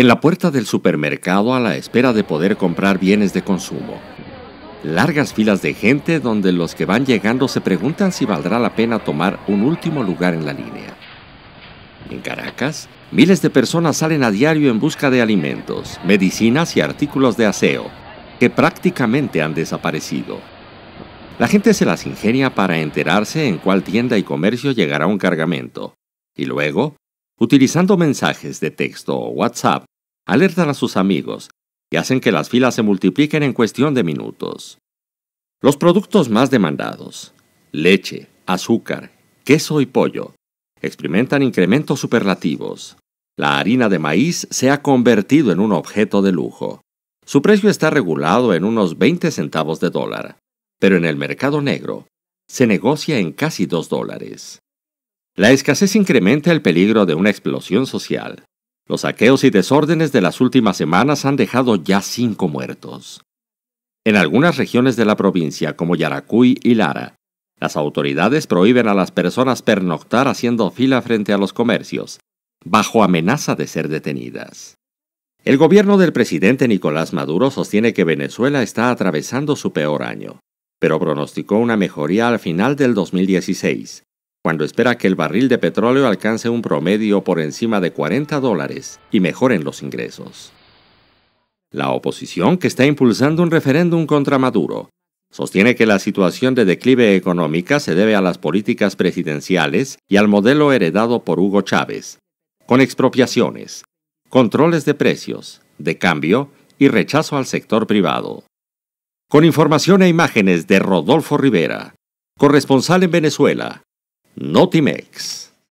en la puerta del supermercado a la espera de poder comprar bienes de consumo. Largas filas de gente donde los que van llegando se preguntan si valdrá la pena tomar un último lugar en la línea. En Caracas, miles de personas salen a diario en busca de alimentos, medicinas y artículos de aseo, que prácticamente han desaparecido. La gente se las ingenia para enterarse en cuál tienda y comercio llegará un cargamento, y luego, utilizando mensajes de texto o WhatsApp, alertan a sus amigos y hacen que las filas se multipliquen en cuestión de minutos. Los productos más demandados, leche, azúcar, queso y pollo, experimentan incrementos superlativos. La harina de maíz se ha convertido en un objeto de lujo. Su precio está regulado en unos 20 centavos de dólar, pero en el mercado negro se negocia en casi 2 dólares. La escasez incrementa el peligro de una explosión social los saqueos y desórdenes de las últimas semanas han dejado ya cinco muertos. En algunas regiones de la provincia, como Yaracuy y Lara, las autoridades prohíben a las personas pernoctar haciendo fila frente a los comercios, bajo amenaza de ser detenidas. El gobierno del presidente Nicolás Maduro sostiene que Venezuela está atravesando su peor año, pero pronosticó una mejoría al final del 2016, cuando espera que el barril de petróleo alcance un promedio por encima de 40 dólares y mejoren los ingresos. La oposición, que está impulsando un referéndum contra Maduro, sostiene que la situación de declive económica se debe a las políticas presidenciales y al modelo heredado por Hugo Chávez, con expropiaciones, controles de precios, de cambio y rechazo al sector privado. Con información e imágenes de Rodolfo Rivera, corresponsal en Venezuela, Notimex.